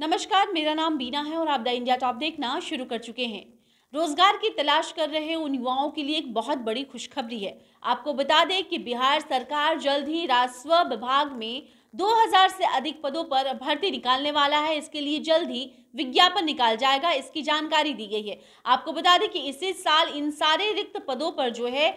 नमस्कार मेरा नाम बीना है और आप द इंडिया टॉप देखना शुरू कर चुके हैं रोजगार की तलाश कर रहे उन युवाओं के लिए एक बहुत बड़ी खुशखबरी है आपको बता दें कि बिहार सरकार जल्द ही राजस्व विभाग में 2000 से अधिक पदों पर भर्ती निकालने वाला है इसके लिए जल्द ही विज्ञापन निकाल जाएगा इसकी जानकारी दी गई है आपको बता दें कि इसी साल इन सारे रिक्त पदों पर जो है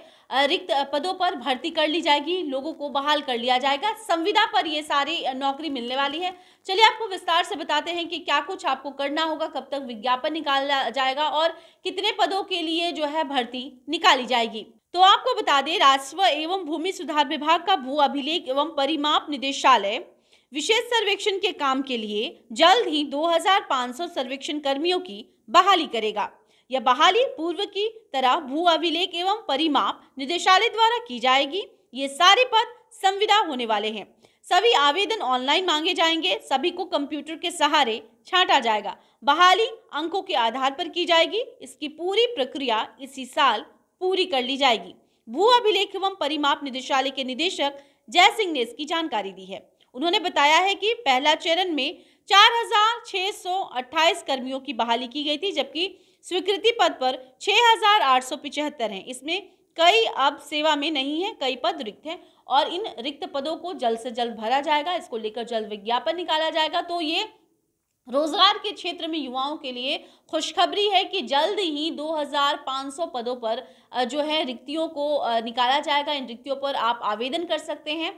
रिक्त पदों पर भर्ती कर ली जाएगी लोगों को बहाल कर लिया जाएगा संविदा पर ये सारी नौकरी मिलने वाली है चलिए आपको विस्तार से बताते हैं कि क्या कुछ आपको करना होगा कब तक विज्ञापन निकाला जाएगा और कितने पदों के लिए जो है भर्ती निकाली जाएगी तो आपको बता दें राजस्व एवं भूमि सुधार विभाग का भू अभिलेख एवं परिमाप निदेशालय विशेष सर्वेक्षण के काम के लिए जल्द ही 2,500 सर्वेक्षण कर्मियों की बहाली करेगा यह बहाली पूर्व की तरह भू अभिलेख एवं परिमाप निदेशालय द्वारा की जाएगी ये सारे पद संविदा होने वाले हैं सभी आवेदन ऑनलाइन मांगे जाएंगे सभी को कंप्यूटर के सहारे छांटा जाएगा बहाली अंकों के आधार पर की जाएगी इसकी पूरी प्रक्रिया इसी साल पूरी कर ली जाएगी भू अभिलेख एवं परिमाप निदेशालय के निदेशक जय सिंह ने इसकी जानकारी दी है उन्होंने बताया है कि पहला चरण में 4,628 कर्मियों की बहाली की गई थी जबकि स्वीकृति पद पर 6,875 हैं इसमें कई अब सेवा में नहीं है कई पद रिक्त हैं और इन रिक्त पदों को जल्द से जल्द भरा जाएगा इसको लेकर जल्द विज्ञापन निकाला जाएगा तो ये रोजगार के क्षेत्र में युवाओं के लिए खुशखबरी है कि जल्द ही 2500 पदों पर जो है रिक्तियों को निकाला जाएगा इन रिक्तियों पर आप आवेदन कर सकते हैं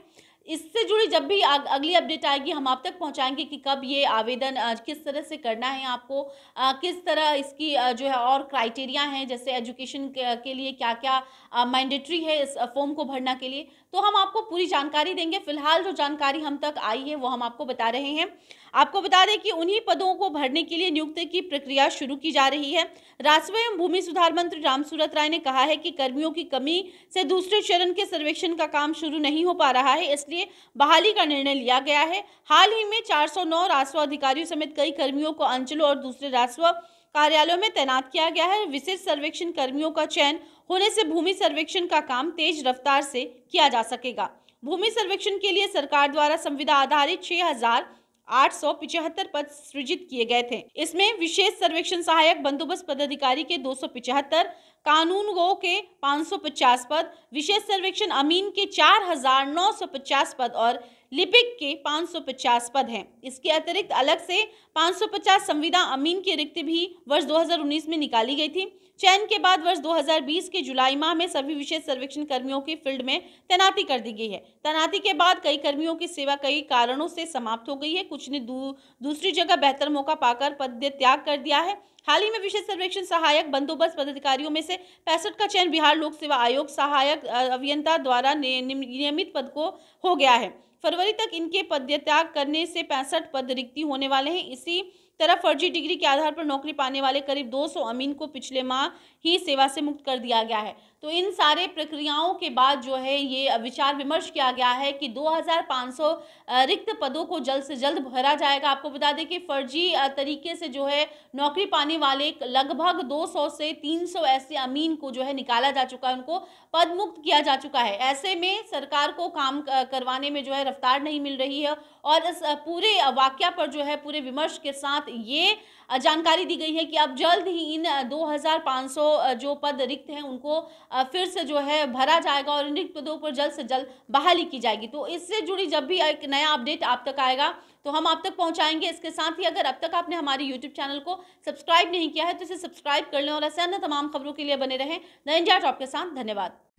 इससे जुड़ी जब भी अगली अपडेट आएगी हम आप तक पहुंचाएंगे कि कब ये आवेदन किस तरह से करना है आपको किस तरह इसकी जो है और क्राइटेरिया हैं जैसे एजुकेशन के लिए क्या क्या मैंडेटरी है इस फॉर्म को भरना के लिए तो हम आपको पूरी जानकारी देंगे फिलहाल जो जानकारी हम तक आई है वो हम आपको बता रहे हैं आपको बता दें कि उन्हीं पदों को भरने के लिए नियुक्ति की प्रक्रिया शुरू की जा रही है राजस्व एवं भूमि सुधार मंत्री रामसूरत राय ने कहा है कि कर्मियों की कमी से दूसरे चरण के सर्वेक्षण का काम शुरू नहीं हो पा रहा है इसलिए इसलिए बहाली का निर्णय लिया गया है हाल ही में 409 राजस्व अधिकारियों समेत कई कर्मियों को अंचलों और दूसरे राजस्व कार्यालयों में तैनात किया गया है विशेष सर्वेक्षण कर्मियों का चयन होने से भूमि सर्वेक्षण का काम तेज रफ्तार से किया जा सकेगा भूमि सर्वेक्षण के लिए सरकार द्वारा संविदा आधारित छह हजार आठ सौ पिछहत्तर पद सृजित किए गए थे इसमें विशेष सर्वेक्षण सहायक बंदोबस्त पदाधिकारी के दो सौ पिछहत्तर कानून गो के 550 पद विशेष सर्वेक्षण अमीन के 4,950 पद और लिपिक के 550 पद हैं इसके अतिरिक्त अलग से 550 संविदा अमीन की रिक्त भी वर्ष 2019 में निकाली गई थी चयन के बाद वर्ष 2020 के जुलाई माह में सभी विशेष सर्वेक्षण कर्मियों की फील्ड में तैनाती कर दी गई है तैनाती के बाद कई कर्मियों की सेवा कई कारणों से समाप्त हो गई है कुछ ने दू, दूसरी जगह बेहतर मौका पाकर पद त्याग कर दिया है हाल ही में विशेष सर्वेक्षण सहायक बंदोबस्त पदाधिकारियों में से पैंसठ का चयन बिहार लोक सेवा आयोग सहायक अभियंता द्वारा नियमित पद को हो गया है फरवरी तक इनके पदत्याग करने से पैंसठ पद रिक्ति होने वाले हैं इसी तरह फर्जी डिग्री के आधार पर नौकरी पाने वाले करीब 200 अमीन को पिछले माह ही सेवा से मुक्त कर दिया गया है तो इन सारे प्रक्रियाओं के बाद जो है ये विचार विमर्श किया गया है कि 2500 रिक्त पदों को जल्द से जल्द भरा जाएगा आपको बता दें कि फर्जी तरीके से जो है नौकरी पाने वाले लगभग 200 से 300 ऐसे अमीन को जो है निकाला जा चुका है उनको पद मुक्त किया जा चुका है ऐसे में सरकार को काम करवाने में जो है रफ्तार नहीं मिल रही है और इस पूरे वाक्य पर जो है पूरे विमर्श के साथ ये जानकारी दी गई है कि अब जल्द ही इन 2500 जो पद रिक्त हैं उनको फिर से जो है भरा जाएगा और इन पदों पर जल्द से जल्द बहाली की जाएगी तो इससे जुड़ी जब भी एक नया अपडेट आप तक आएगा तो हम आप तक पहुंचाएंगे इसके साथ ही अगर अब तक आपने हमारे यूट्यूब चैनल को सब्सक्राइब नहीं किया है तो इसे सब्सक्राइब कर लें और ऐसे अन्य तमाम खबरों के लिए बने रहें द इंडिया टॉप के साथ धन्यवाद